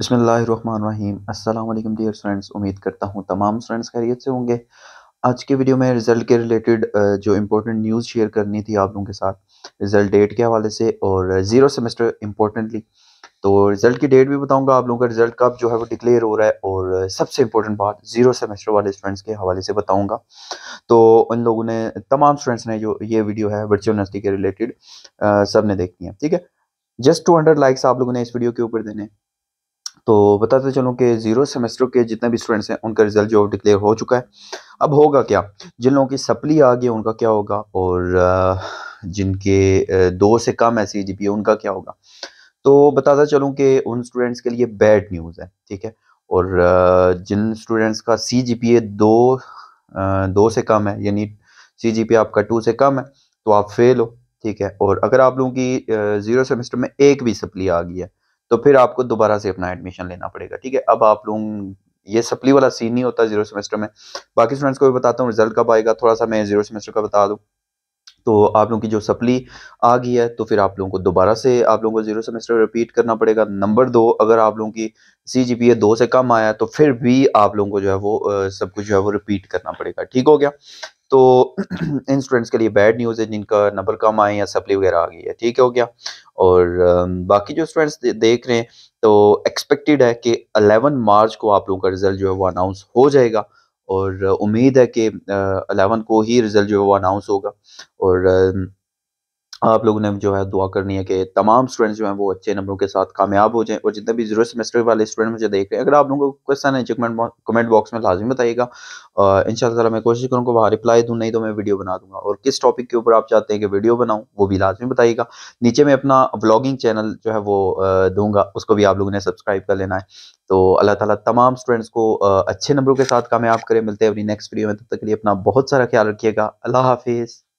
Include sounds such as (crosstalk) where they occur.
बसमीम अल्लाम dear students उम्मीद करता हूँ तमाम स्टूडेंट्स खैरियत से होंगे आज के वीडियो में रिज़ल्ट के रिलेटेड जो इम्पोर्टेंट न्यूज़ शेयर करनी थी आप लोगों के साथ रिज़ल्ट डेट के हवाले से और ज़ीरो सेमेस्टर इम्पोर्टेंटली तो रिज़ल्ट की डेट भी बताऊंगा आप लोगों का रिज़ल्ट कब जो है वो डिक्लेयर हो रहा है और सबसे इम्पोर्टेंट बात ज़ीरो सेमेस्टर वाले स्टूडेंट्स के हवाले से बताऊंगा तो उन लोगों ने तमाम स्टूडेंट्स ने जो ये वीडियो है वर्चुअल यूनिवर्सिटी के रिलेटेड सब ने देखनी है ठीक है जस्ट टू हंड्रेड लाइक्स आप लोगों ने इस वीडियो के ऊपर देने तो बताते चलूँ कि ज़ीरो सेमेस्टर के जितने भी स्टूडेंट्स हैं उनका रिज़ल्ट जो डिक्लेयर हो चुका है अब होगा क्या जिन लोगों की सप्ली आ गई उनका क्या होगा और जिनके दो से कम है सी जी पी उनका क्या होगा तो बताता चलूँ कि उन स्टूडेंट्स के लिए बैड न्यूज़ है ठीक है और जिन स्टूडेंट्स का सी जी पी ए दो दो से कम है यानी सी जी पी आपका टू से कम है तो आप फेल हो ठीक है और अगर आप लोगों की ज़ीरो सेमेस्टर में एक भी सप्ली आ गई है तो फिर आपको दोबारा से अपना एडमिशन लेना पड़ेगा ठीक है अब आप लोग ये सप्ली वाला सीन नहीं होता जीरो सेमेस्टर में बाकी स्टूडेंट्स को भी बताता हूँ रिजल्ट कब आएगा थोड़ा सा मैं जीरो सेमेस्टर का बता दूँ तो आप लोगों की जो सप्ली आ गई है तो फिर आप लोगों को दोबारा से आप लोगों को जीरो सेमेस्टर रिपीट करना पड़ेगा नंबर दो अगर आप लोगों की सी जी पी दो से कम आया तो फिर भी आप लोगों को जो है वो सब कुछ जो है वो रिपीट करना पड़ेगा ठीक हो गया तो (clears throat) इन स्टूडेंट्स के लिए बैड न्यूज़ है जिनका नंबर कम आए या सप्ली वगैरह आ गई है ठीक हो गया और बाकी जो स्टूडेंट्स देख रहे हैं तो एक्सपेक्टेड है कि 11 मार्च को आप लोगों का रिज़ल्ट जो है वो अनाउंस हो जाएगा और उम्मीद है कि अलेवन को ही रिज़ल्ट जो है वो अनाउंस होगा और आप लोगों ने जो है दुआ करनी है कि तमाम स्टूडेंट्स जो हैं वो अच्छे नंबरों के साथ कामयाब हो जाएं और जितने भी जीरो सेमेस्टर वाले स्टूडेंट मुझे देख रहे हैं अगर आप लोगों को क्वेश्चन है कमेंट कमेंट बॉक्स में लाजमी बताइएगा इन शाला मैं कोशिश करूँगा वहाँ रिप्लाई दूँ नहीं तो मैं वीडियो बना दूंगा और किस टॉपिक के ऊपर आप चाहते हैं कि वीडियो बनाऊँ वो भी लाजमी बताइएगा नीचे मैं अपना ब्लॉगिंग चैनल जो है वो दूंगा उसको भी आप लोगों ने सब्सक्राइब कर लेना है तो अल्लाह ताला तमाम स्टूडेंट्स को अच्छे नंबरों के साथ कामयाब करें मिलते हैं अपनी नेक्स्ट वीडियो में तब तक के लिए अपना बहुत सारा ख्याल रखिएगा अल्लाह हाफिज़